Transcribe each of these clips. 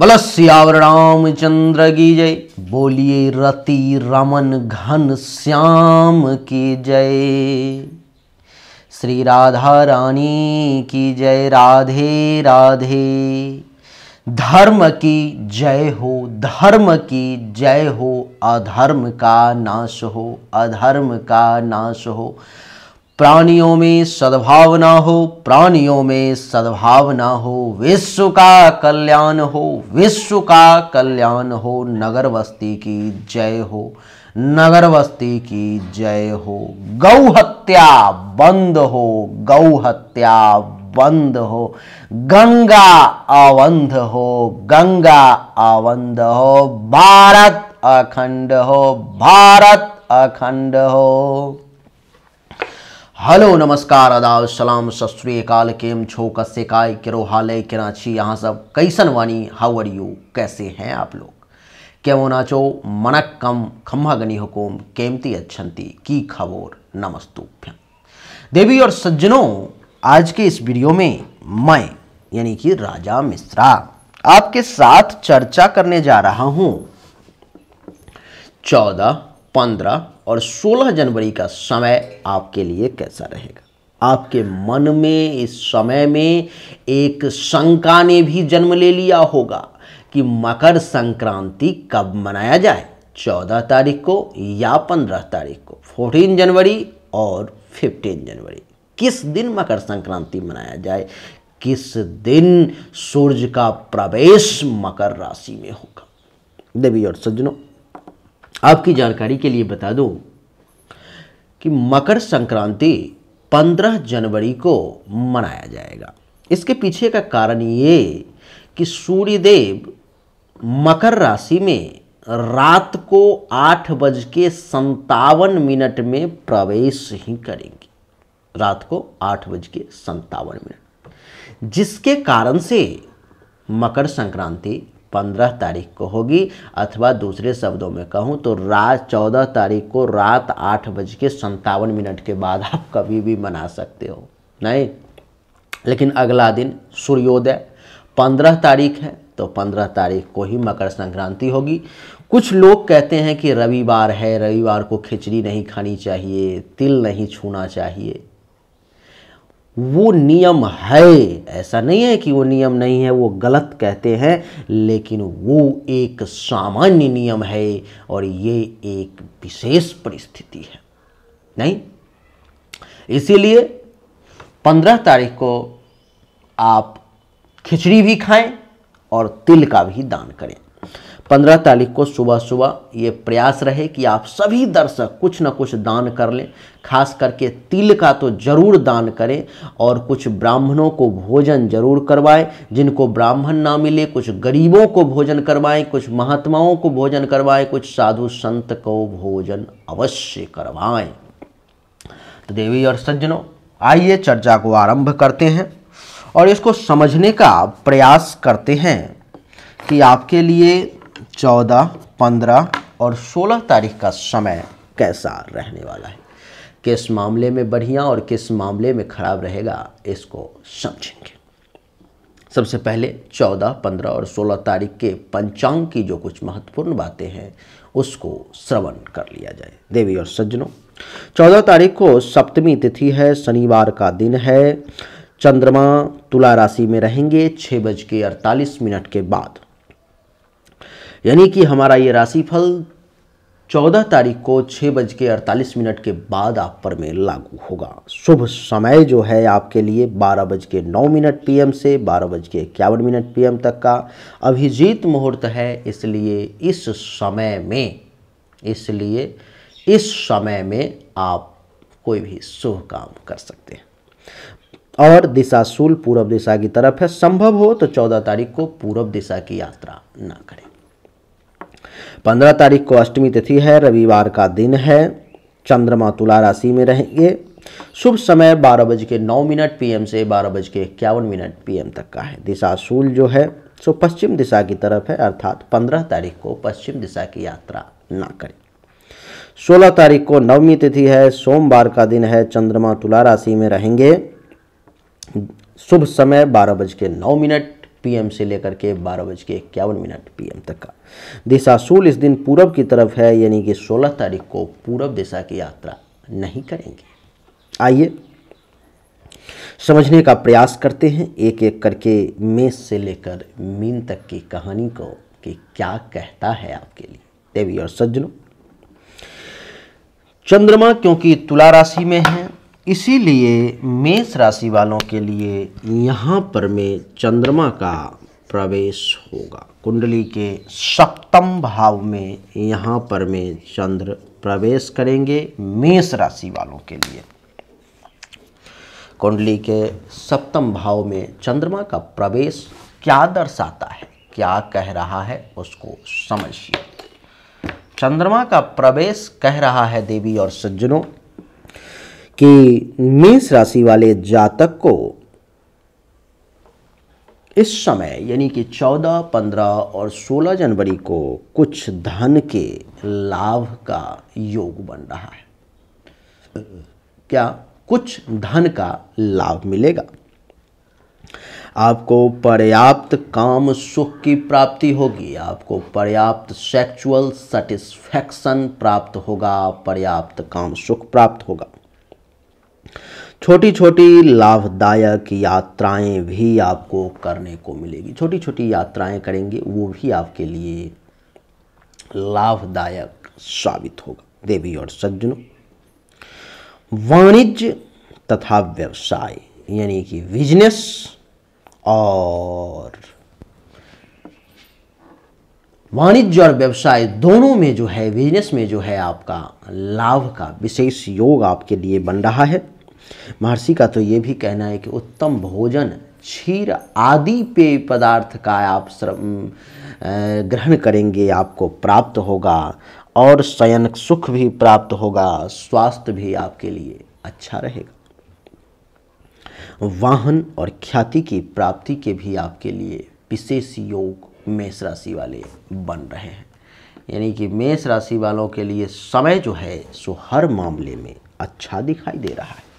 बलस्यावर राम रामचंद्र की जय बोलिए रति रमन घन श्याम की जय श्री राधा रानी की जय राधे राधे धर्म की जय हो धर्म की जय हो अधर्म का नाश हो अधर्म का नाश हो प्राणियों में सद्भावना हो प्राणियों में सद्भावना हो विश्व का कल्याण हो विश्व का कल्याण हो नगर बस्ती की जय हो नगर बस्ती की जय हो गौ हत्या बंद हो गौ हत्या बंद हो गंगा अवंध हो गंगा अवंध हो भारत अखंड हो भारत अखंड हो हेलो नमस्कार आदाब सलाम सतरीकाल केम छो कस्से काय किरो हालय किराची यहाँ सब कैसन वानी हाउ आर यू कैसे हैं आप लोग केमो नाचो मनक कम खम्भा गनी हुकुम केमती अच्छंती की खबोर नमस्तुभ्यम देवी और सज्जनों आज के इस वीडियो में मैं यानी कि राजा मिश्रा आपके साथ चर्चा करने जा रहा हूँ चौदह पंद्रह और 16 जनवरी का समय आपके लिए कैसा रहेगा आपके मन में इस समय में एक शंका ने भी जन्म ले लिया होगा कि मकर संक्रांति कब मनाया जाए 14 तारीख को या 15 तारीख को 14 जनवरी और 15 जनवरी किस दिन मकर संक्रांति मनाया जाए किस दिन सूर्य का प्रवेश मकर राशि में होगा देवी और सज्जनों आपकी जानकारी के लिए बता दूं कि मकर संक्रांति 15 जनवरी को मनाया जाएगा इसके पीछे का कारण ये कि सूर्यदेव मकर राशि में रात को आठ बज के संतावन मिनट में प्रवेश ही करेंगे रात को आठ बज के संतावन मिनट जिसके कारण से मकर संक्रांति पंद्रह तारीख को होगी अथवा दूसरे शब्दों में कहूँ तो रात चौदह तारीख को रात आठ बज के संतावन मिनट के बाद आप कभी भी मना सकते हो नहीं लेकिन अगला दिन सूर्योदय पंद्रह तारीख है तो पंद्रह तारीख को ही मकर संक्रांति होगी कुछ लोग कहते हैं कि रविवार है रविवार को खिचड़ी नहीं खानी चाहिए तिल नहीं छूना चाहिए वो नियम है ऐसा नहीं है कि वो नियम नहीं है वो गलत कहते हैं लेकिन वो एक सामान्य नियम है और ये एक विशेष परिस्थिति है नहीं इसीलिए पंद्रह तारीख को आप खिचड़ी भी खाएं और तिल का भी दान करें पंद्रह तारीख को सुबह सुबह ये प्रयास रहे कि आप सभी दर्शक कुछ ना कुछ दान कर लें खास करके तिल का तो जरूर दान करें और कुछ ब्राह्मणों को भोजन जरूर करवाएं जिनको ब्राह्मण ना मिले कुछ गरीबों को भोजन करवाएं कुछ महात्माओं को भोजन करवाएं कुछ साधु संत को भोजन अवश्य करवाएं तो देवी और सज्जनों आइए चर्चा को आरंभ करते हैं और इसको समझने का प्रयास करते हैं कि आपके लिए चौदह पंद्रह और सोलह तारीख का समय कैसा रहने वाला है किस मामले में बढ़िया और किस मामले में खराब रहेगा इसको समझेंगे सबसे पहले चौदह पंद्रह और सोलह तारीख के पंचांग की जो कुछ महत्वपूर्ण बातें हैं उसको श्रवण कर लिया जाए देवी और सज्जनों चौदह तारीख को सप्तमी तिथि है शनिवार का दिन है चंद्रमा तुला राशि में रहेंगे छः बज के अड़तालीस मिनट के बाद यानी कि हमारा ये राशिफल 14 तारीख को छः बज के अड़तालीस मिनट के बाद आप पर में लागू होगा शुभ समय जो है आपके लिए बारह बज के नौ मिनट पीएम से बारह बज के इक्यावन मिनट पीएम तक का अभिजीत मुहूर्त है इसलिए इस समय में इसलिए इस समय में आप कोई भी शुभ काम कर सकते हैं और दिशा पूर्व दिशा की तरफ है संभव हो तो चौदह तारीख को पूर्व दिशा की यात्रा ना करें पंद्रह तारीख को अष्टमी तिथि है रविवार का दिन है चंद्रमा तुला राशि में रहेंगे शुभ समय बारह बज के नौ मिनट पीएम से बारह बज के इक्यावन मिनट पीएम तक का है दिशा सूल जो है सो पश्चिम दिशा की तरफ है अर्थात पंद्रह तारीख को पश्चिम दिशा की यात्रा ना करें सोलह तारीख को नवमी तिथि है सोमवार का दिन है चंद्रमा तुला राशि में रहेंगे शुभ समय बारह बज के नौ मिनट पीएम से लेकर के बारह बज के इक्यावन मिनट पीएम तक का सूल इस दिन पूरब की तरफ है यानी कि सोलह तारीख को पूरब दिशा की यात्रा नहीं करेंगे आइए समझने का प्रयास करते हैं एक एक करके मेष से लेकर मीन तक की कहानी को कि क्या कहता है आपके लिए देवी और सज्जनों चंद्रमा क्योंकि तुला राशि में है इसीलिए मेष राशि वालों के लिए यहाँ पर में चंद्रमा का प्रवेश होगा कुंडली के सप्तम भाव में यहाँ पर में चंद्र प्रवेश करेंगे मेष राशि वालों के लिए कुंडली के सप्तम भाव में चंद्रमा का प्रवेश क्या दर्शाता है क्या कह रहा है उसको समझिए चंद्रमा का प्रवेश कह रहा है देवी और सज्जनों कि मेष राशि वाले जातक को इस समय यानी कि 14, 15 और 16 जनवरी को कुछ धन के लाभ का योग बन रहा है क्या कुछ धन का लाभ मिलेगा आपको पर्याप्त काम सुख की प्राप्ति होगी आपको पर्याप्त सेक्सुअल सेटिस्फैक्शन प्राप्त होगा पर्याप्त काम सुख प्राप्त होगा छोटी छोटी लाभदायक यात्राएं भी आपको करने को मिलेगी छोटी छोटी यात्राएं करेंगे वो भी आपके लिए लाभदायक साबित होगा देवी और सज्जनों वाणिज्य तथा व्यवसाय यानी कि बिजनेस और वाणिज्य और व्यवसाय दोनों में जो है बिजनेस में जो है आपका लाभ का विशेष योग आपके लिए बन रहा है महर्षि का तो ये भी कहना है कि उत्तम भोजन क्षीर आदि पेय पदार्थ का आप ग्रहण करेंगे आपको प्राप्त होगा और शयन सुख भी प्राप्त होगा स्वास्थ्य भी आपके लिए अच्छा रहेगा वाहन और ख्याति की प्राप्ति के भी आपके लिए विशेष योग मेष राशि वाले बन रहे हैं यानी कि मेष राशि वालों के लिए समय जो है सो हर मामले में अच्छा दिखाई दे रहा है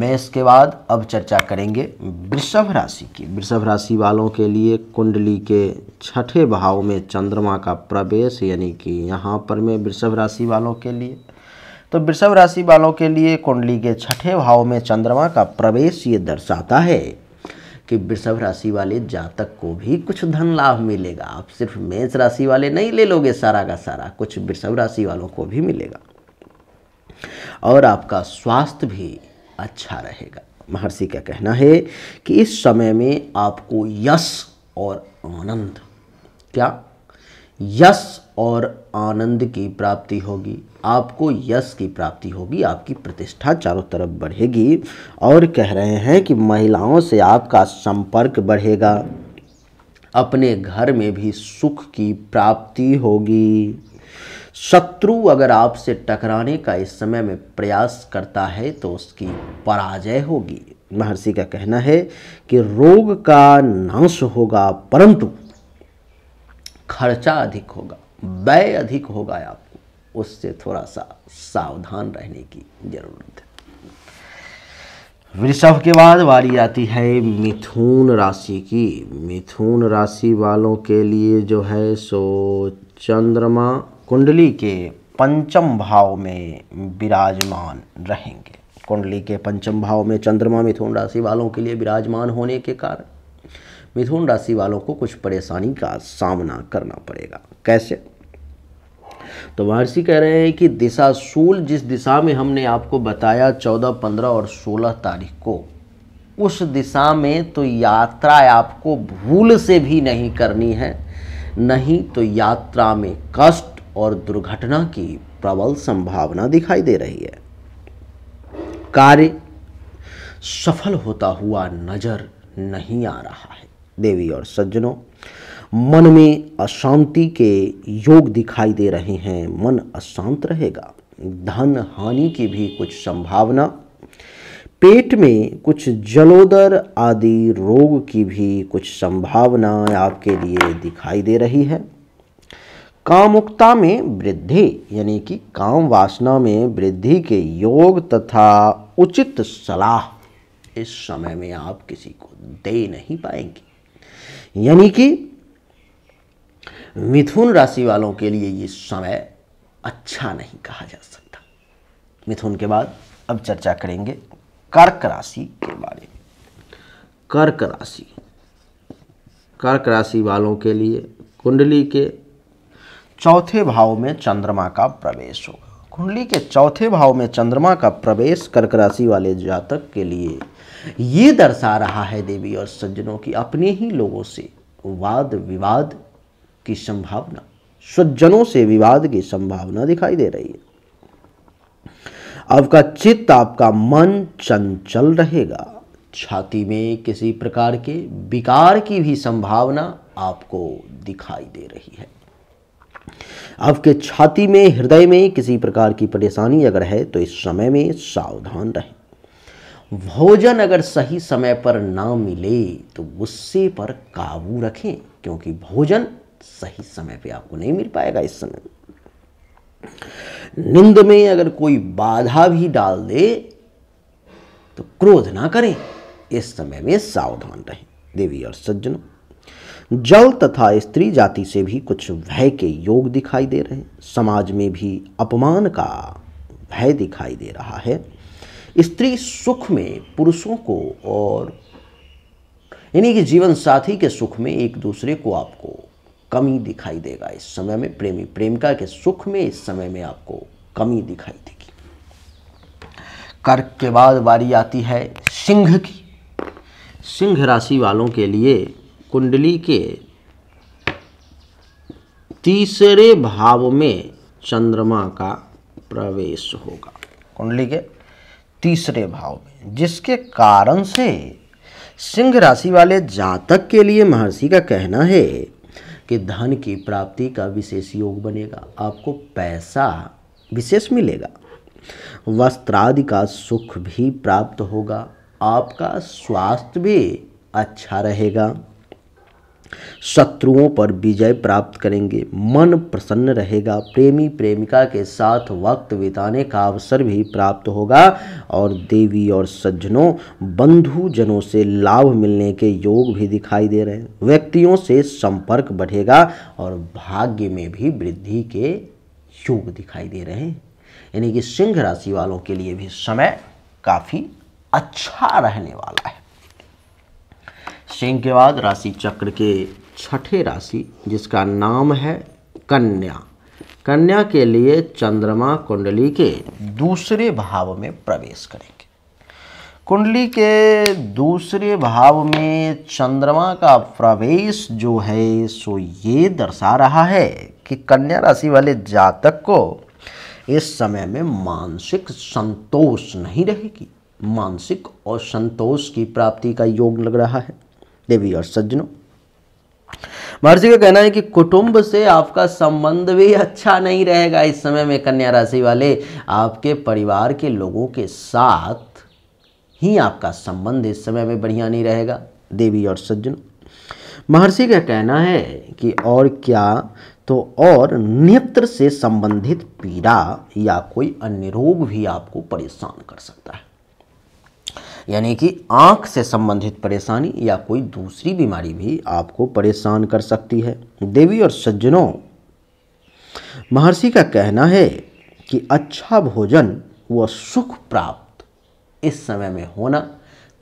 मेष के बाद अब चर्चा करेंगे वृषभ राशि की वृषभ राशि वालों के लिए कुंडली के छठे भाव में चंद्रमा का प्रवेश यानी कि यहाँ पर में वृषभ राशि वालों के लिए तो वृषभ राशि वालों के लिए कुंडली के छठे भाव में चंद्रमा का प्रवेश ये दर्शाता है कि वृषभ राशि वाले जातक को भी कुछ धन लाभ मिलेगा आप सिर्फ मेष राशि वाले नहीं ले लोगे सारा का सारा कुछ वृषभ राशि वालों को भी मिलेगा और आपका स्वास्थ्य भी अच्छा रहेगा महर्षि का कहना है कि इस समय में आपको यश और आनंद क्या यश और आनंद की प्राप्ति होगी आपको यश की प्राप्ति होगी आपकी प्रतिष्ठा चारों तरफ बढ़ेगी और कह रहे हैं कि महिलाओं से आपका संपर्क बढ़ेगा अपने घर में भी सुख की प्राप्ति होगी शत्रु अगर आपसे टकराने का इस समय में प्रयास करता है तो उसकी पराजय होगी महर्षि का कहना है कि रोग का नाश होगा परंतु खर्चा अधिक होगा व्यय अधिक होगा आपको उससे थोड़ा सा सावधान रहने की जरूरत है वृषभ के बाद वारी आती है मिथुन राशि की मिथुन राशि वालों के लिए जो है सो चंद्रमा कुंडली के पंचम भाव में विराजमान रहेंगे कुंडली के पंचम भाव में चंद्रमा मिथुन राशि वालों के लिए विराजमान होने के कारण मिथुन राशि वालों को कुछ परेशानी का सामना करना पड़ेगा कैसे तो महर्षि कह रहे हैं कि दिशा सूल जिस दिशा में हमने आपको बताया चौदह पंद्रह और सोलह तारीख को उस दिशा में तो यात्रा आपको भूल से भी नहीं करनी है नहीं तो यात्रा में कष्ट और दुर्घटना की प्रबल संभावना दिखाई दे रही है कार्य सफल होता हुआ नजर नहीं आ रहा है देवी और सज्जनों मन में अशांति के योग दिखाई दे रहे हैं मन अशांत रहेगा धन हानि की भी कुछ संभावना पेट में कुछ जलोदर आदि रोग की भी कुछ संभावना आपके लिए दिखाई दे रही है कामुकता में वृद्धि यानी कि काम वासना में वृद्धि के योग तथा उचित सलाह इस समय में आप किसी को दे नहीं पाएंगे यानी कि मिथुन राशि वालों के लिए ये समय अच्छा नहीं कहा जा सकता मिथुन के बाद अब चर्चा करेंगे कर्क राशि के बारे में कर्क राशि कर्क राशि वालों के लिए कुंडली के चौथे भाव में चंद्रमा का प्रवेश होगा कुंडली के चौथे भाव में चंद्रमा का प्रवेश कर्क राशि वाले जातक के लिए ये दर्शा रहा है देवी और सज्जनों की अपने ही लोगों से वाद विवाद की संभावना सज्जनों से विवाद की संभावना दिखाई दे रही है आपका चित्त आपका मन चंचल रहेगा छाती में किसी प्रकार के विकार की भी संभावना आपको दिखाई दे रही है आपके छाती में हृदय में किसी प्रकार की परेशानी अगर है तो इस समय में सावधान रहें भोजन अगर सही समय पर ना मिले तो गुस्से पर काबू रखें क्योंकि भोजन सही समय पे आपको नहीं मिल पाएगा इस समय निंद में अगर कोई बाधा भी डाल दे तो क्रोध ना करें इस समय में सावधान रहें देवी और सज्जनों जल तथा स्त्री जाति से भी कुछ भय के योग दिखाई दे रहे हैं समाज में भी अपमान का भय दिखाई दे रहा है स्त्री सुख में पुरुषों को और यानी कि जीवन साथी के सुख में एक दूसरे को आपको कमी दिखाई देगा इस समय में प्रेमी प्रेमिका के सुख में इस समय में आपको कमी दिखाई देगी कर्क के बाद बारी आती है सिंह की सिंह राशि वालों के लिए कुंडली के तीसरे भाव में चंद्रमा का प्रवेश होगा कुंडली के तीसरे भाव में जिसके कारण से सिंह राशि वाले जातक के लिए महर्षि का कहना है कि धन की प्राप्ति का विशेष योग बनेगा आपको पैसा विशेष मिलेगा वस्त्रादि का सुख भी प्राप्त होगा आपका स्वास्थ्य भी अच्छा रहेगा शत्रुओं पर विजय प्राप्त करेंगे मन प्रसन्न रहेगा प्रेमी प्रेमिका के साथ वक्त बिताने का अवसर भी प्राप्त होगा और देवी और सज्जनों बंधुजनों से लाभ मिलने के योग भी दिखाई दे रहे हैं व्यक्तियों से संपर्क बढ़ेगा और भाग्य में भी वृद्धि के योग दिखाई दे रहे हैं यानी कि सिंह राशि वालों के लिए भी समय काफ़ी अच्छा रहने वाला है सिंह के बाद राशि चक्र के छठे राशि जिसका नाम है कन्या कन्या के लिए चंद्रमा कुंडली के दूसरे भाव में प्रवेश करेंगे कुंडली के दूसरे भाव में चंद्रमा का प्रवेश जो है सो ये दर्शा रहा है कि कन्या राशि वाले जातक को इस समय में मानसिक संतोष नहीं रहेगी मानसिक और संतोष की प्राप्ति का योग लग रहा है देवी और सज्जनों महर्षि का कहना है कि कुटुंब से आपका संबंध भी अच्छा नहीं रहेगा इस समय में कन्या राशि वाले आपके परिवार के लोगों के साथ ही आपका संबंध इस समय में बढ़िया नहीं रहेगा देवी और सज्जनों महर्षि का कहना है कि और क्या तो और नेत्र से संबंधित पीड़ा या कोई अन्य रोग भी आपको परेशान कर सकता है यानी कि आँख से संबंधित परेशानी या कोई दूसरी बीमारी भी आपको परेशान कर सकती है देवी और सज्जनों महर्षि का कहना है कि अच्छा भोजन व सुख प्राप्त इस समय में होना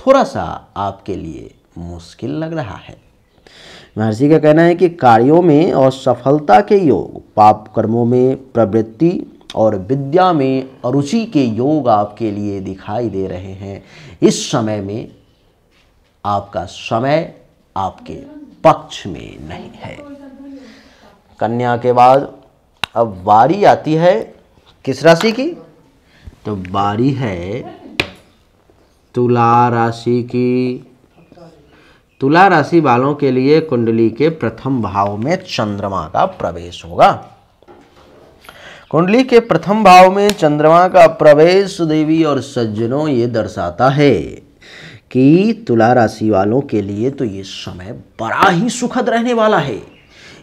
थोड़ा सा आपके लिए मुश्किल लग रहा है महर्षि का कहना है कि कार्यों में और सफलता के योग पाप कर्मों में प्रवृत्ति और विद्या में अरुचि के योग आपके लिए दिखाई दे रहे हैं इस समय में आपका समय आपके पक्ष में नहीं है कन्या के बाद अब बारी आती है किस राशि की तो बारी है तुला राशि की तुला राशि वालों के लिए कुंडली के प्रथम भाव में चंद्रमा का प्रवेश होगा कुंडली के प्रथम भाव में चंद्रमा का प्रवेश देवी और सज्जनों ये दर्शाता है कि तुला राशि वालों के लिए तो ये समय बड़ा ही सुखद रहने वाला है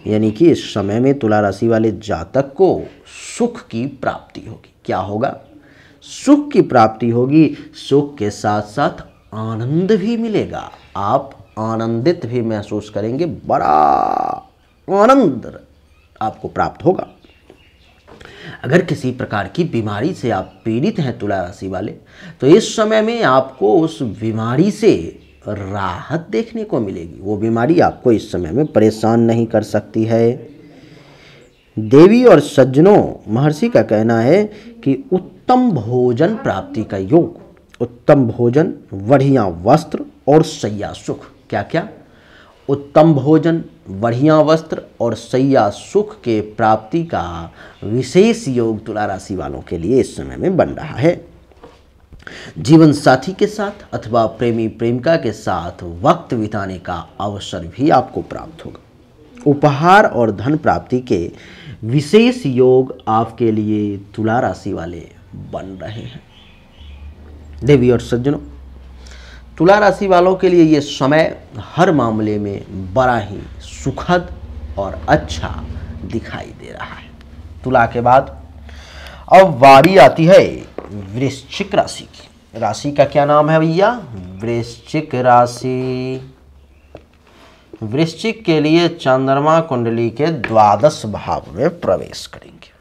यानी कि इस समय में तुला राशि वाले जातक को सुख की प्राप्ति होगी क्या होगा सुख की प्राप्ति होगी सुख के साथ साथ आनंद भी मिलेगा आप आनंदित भी महसूस करेंगे बड़ा आनंद आपको प्राप्त होगा अगर किसी प्रकार की बीमारी से आप पीड़ित हैं तुला राशि वाले तो इस समय में आपको उस बीमारी से राहत देखने को मिलेगी वो बीमारी आपको इस समय में परेशान नहीं कर सकती है देवी और सज्जनों महर्षि का कहना है कि उत्तम भोजन प्राप्ति का योग उत्तम भोजन बढ़िया वस्त्र और सैया सुख क्या क्या उत्तम भोजन बढ़िया वस्त्र और सैया सुख के प्राप्ति का विशेष योग तुला राशि वालों के लिए इस समय में बन रहा है जीवन साथी के साथ अथवा प्रेमी प्रेमिका के साथ वक्त बिताने का अवसर भी आपको प्राप्त होगा उपहार और धन प्राप्ति के विशेष योग आपके लिए तुला राशि वाले बन रहे हैं देवी और सज्जनों तुला राशि वालों के लिए ये समय हर मामले में बड़ा ही सुखद और अच्छा दिखाई दे रहा है तुला के बाद अब वारी आती है वृश्चिक राशि की राशि का क्या नाम है भैया वृश्चिक राशि वृश्चिक के लिए चंद्रमा कुंडली के द्वादश भाव में प्रवेश करेंगे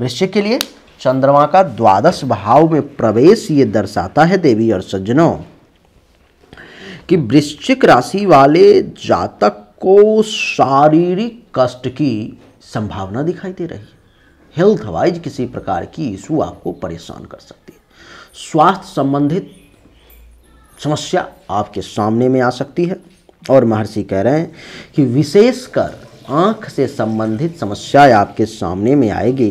वृश्चिक के लिए चंद्रमा का द्वादश भाव में प्रवेश ये दर्शाता है देवी और सज्जनों कि वृश्चिक राशि वाले जातक को शारीरिक कष्ट की संभावना दिखाई दे रही है हेल्थ वाइज किसी प्रकार की इशू आपको परेशान कर सकती है स्वास्थ्य संबंधित समस्या आपके सामने में आ सकती है और महर्षि कह रहे हैं कि विशेषकर आँख से संबंधित समस्याएं आपके सामने में आएगी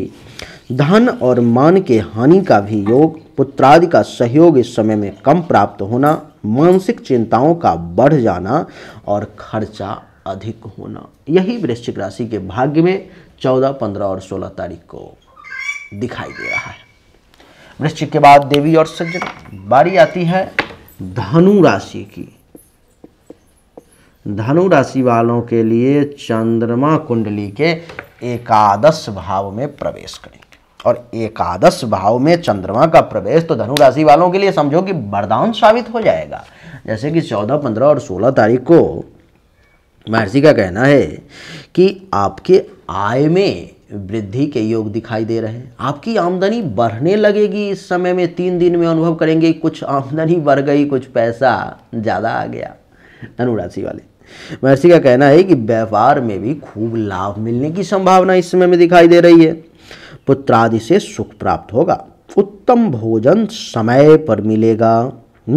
धन और मान के हानि का भी योग पुत्रादि का सहयोग इस समय में कम प्राप्त होना मानसिक चिंताओं का बढ़ जाना और खर्चा अधिक होना यही वृश्चिक राशि के भाग्य में चौदह पंद्रह और सोलह तारीख को दिखाई दे रहा है वृश्चिक के बाद देवी और सज्जन बारी आती है धनु राशि की धनु राशि वालों के लिए चंद्रमा कुंडली के एकादश भाव में प्रवेश करें और एकादश भाव में चंद्रमा का प्रवेश तो धनु राशि वालों के लिए समझो कि वरदान साबित हो जाएगा जैसे कि चौदह पंद्रह और सोलह तारीख को महर्षि का कहना है कि आपके आय में वृद्धि के योग दिखाई दे रहे हैं आपकी आमदनी बढ़ने लगेगी इस समय में तीन दिन में अनुभव करेंगे कुछ आमदनी बढ़ गई कुछ पैसा ज़्यादा आ गया धनुराशि वाले महर्षि का कहना है कि व्यापार में भी खूब लाभ मिलने की संभावना इस समय में दिखाई दे रही है पुत्रादि से सुख प्राप्त होगा उत्तम भोजन समय पर मिलेगा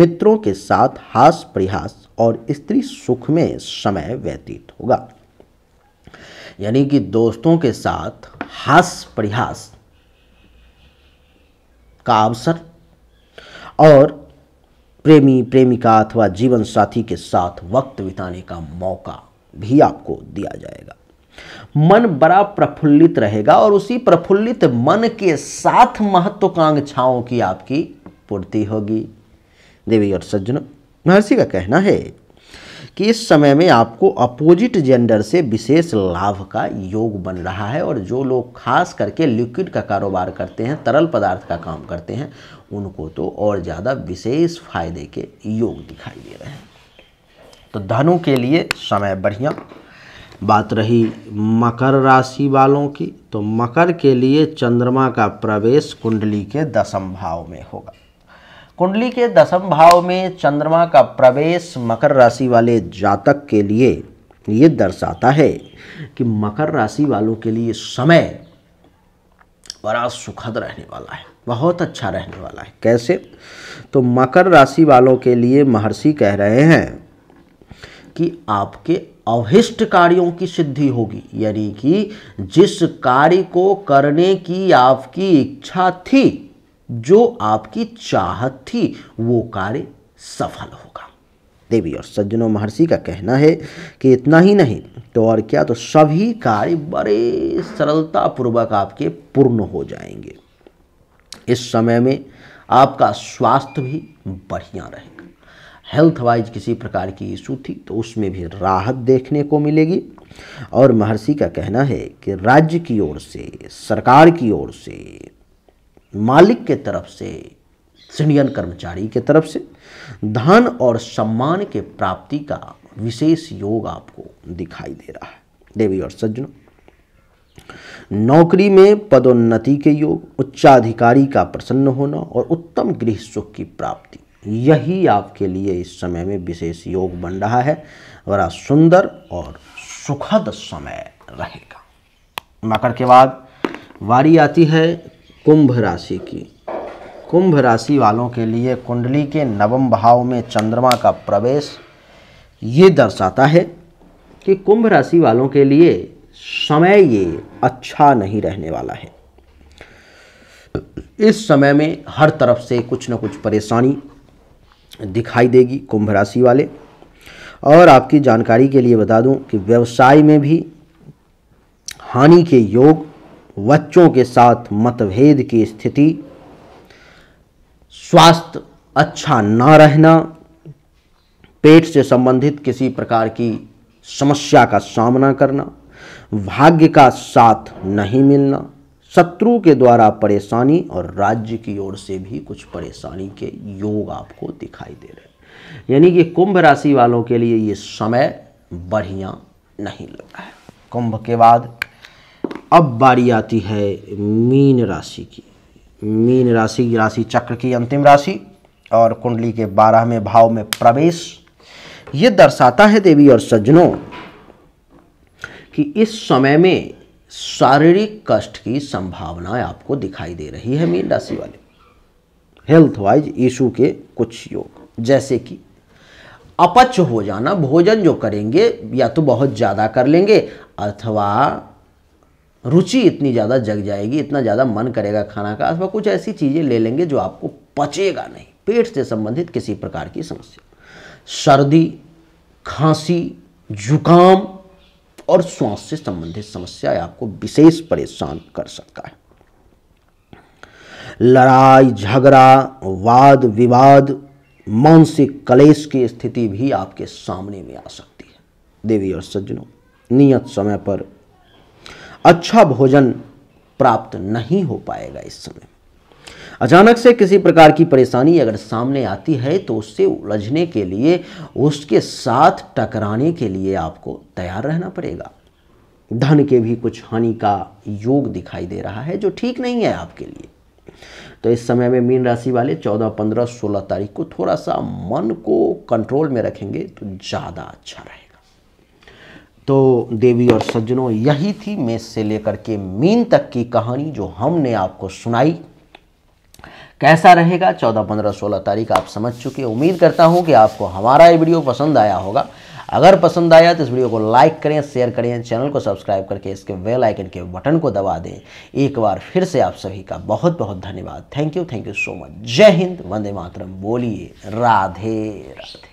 मित्रों के साथ हास प्रयास और स्त्री सुख में समय व्यतीत होगा यानी कि दोस्तों के साथ हास प्रयास का अवसर और प्रेमी प्रेमिका अथवा जीवन साथी के साथ वक्त बिताने का मौका भी आपको दिया जाएगा मन बड़ा प्रफुल्लित रहेगा और उसी प्रफुल्लित मन के साथ महत्वाकांक्षाओं की आपकी पूर्ति होगी देवी और सज्जन महर्षि का कहना है कि इस समय में आपको अपोजिट जेंडर से विशेष लाभ का योग बन रहा है और जो लोग खास करके लिक्विड का कारोबार करते हैं तरल पदार्थ का काम करते हैं उनको तो और ज़्यादा विशेष फायदे के योग दिखाई दे रहे हैं तो धनु के लिए समय बढ़िया बात रही मकर राशि वालों की तो मकर के लिए चंद्रमा का प्रवेश कुंडली के दसम भाव में होगा कुंडली के दसम भाव में चंद्रमा का प्रवेश मकर राशि वाले जातक के लिए ये दर्शाता है कि मकर राशि वालों के लिए समय बड़ा सुखद रहने वाला है बहुत अच्छा रहने वाला है कैसे तो मकर राशि वालों के लिए महर्षि कह रहे हैं कि आपके अविष्ट कार्यों की सिद्धि होगी यानी कि जिस कार्य को करने की आपकी इच्छा थी जो आपकी चाहत थी वो कार्य सफल होगा देवी और सज्जनों महर्षि का कहना है कि इतना ही नहीं तो और क्या तो सभी कार्य बड़े सरलतापूर्वक आपके पूर्ण हो जाएंगे इस समय में आपका स्वास्थ्य भी बढ़िया रहेगा हेल्थ वाइज किसी प्रकार की इशू थी तो उसमें भी राहत देखने को मिलेगी और महर्षि का कहना है कि राज्य की ओर से सरकार की ओर से मालिक के तरफ से सीनियर कर्मचारी के तरफ से धन और सम्मान के प्राप्ति का विशेष योग आपको दिखाई दे रहा है देवी और सज्जनों नौकरी में पदोन्नति के योग उच्चाधिकारी का प्रसन्न होना और उत्तम गृह सुख की प्राप्ति यही आपके लिए इस समय में विशेष योग बन रहा है बड़ा सुंदर और सुखद समय रहेगा मकर के बाद वारी आती है कुंभ राशि की कुंभ राशि वालों के लिए कुंडली के नवम भाव में चंद्रमा का प्रवेश ये दर्शाता है कि कुंभ राशि वालों के लिए समय ये अच्छा नहीं रहने वाला है इस समय में हर तरफ से कुछ न कुछ परेशानी दिखाई देगी कुंभ राशि वाले और आपकी जानकारी के लिए बता दूं कि व्यवसाय में भी हानि के योग बच्चों के साथ मतभेद की स्थिति स्वास्थ्य अच्छा ना रहना पेट से संबंधित किसी प्रकार की समस्या का सामना करना भाग्य का साथ नहीं मिलना शत्रु के द्वारा परेशानी और राज्य की ओर से भी कुछ परेशानी के योग आपको दिखाई दे रहे हैं यानी कि कुंभ राशि वालों के लिए ये समय बढ़िया नहीं लग रहा है कुंभ के बाद अब बारी आती है मीन राशि की मीन राशि की राशि चक्र की अंतिम राशि और कुंडली के बारहवें भाव में प्रवेश ये दर्शाता है देवी और सज्जनों कि इस समय में शारीरिक कष्ट की संभावनाएं आपको दिखाई दे रही है मीन राशि वाले हेल्थ वाइज इशू के कुछ योग जैसे कि अपच हो जाना भोजन जो करेंगे या तो बहुत ज़्यादा कर लेंगे अथवा रुचि इतनी ज़्यादा जग जाएगी इतना ज़्यादा मन करेगा खाना का अथवा कुछ ऐसी चीज़ें ले लेंगे जो आपको पचेगा नहीं पेट से संबंधित किसी प्रकार की समस्या सर्दी खांसी जुकाम और श्वास से संबंधित समस्या आपको विशेष परेशान कर सकता है लड़ाई झगड़ा वाद विवाद मानसिक कलेश की स्थिति भी आपके सामने में आ सकती है देवी और सज्जनों नियत समय पर अच्छा भोजन प्राप्त नहीं हो पाएगा इस समय अचानक से किसी प्रकार की परेशानी अगर सामने आती है तो उससे उलझने के लिए उसके साथ टकराने के लिए आपको तैयार रहना पड़ेगा धन के भी कुछ हानि का योग दिखाई दे रहा है जो ठीक नहीं है आपके लिए तो इस समय में मीन राशि वाले 14, 15, 16 तारीख को थोड़ा सा मन को कंट्रोल में रखेंगे तो ज़्यादा अच्छा रहेगा तो देवी और सज्जनों यही थी मेष से लेकर के मीन तक की कहानी जो हमने आपको सुनाई कैसा रहेगा चौदह पंद्रह सोलह तारीख आप समझ चुके उम्मीद करता हूँ कि आपको हमारा ये वीडियो पसंद आया होगा अगर पसंद आया तो इस वीडियो को लाइक करें शेयर करें चैनल को सब्सक्राइब करके इसके वेल आइकन के बटन को दबा दें एक बार फिर से आप सभी का बहुत बहुत धन्यवाद thank you thank you so much जय हिंद वंदे मातरम बोलिए राधे राधे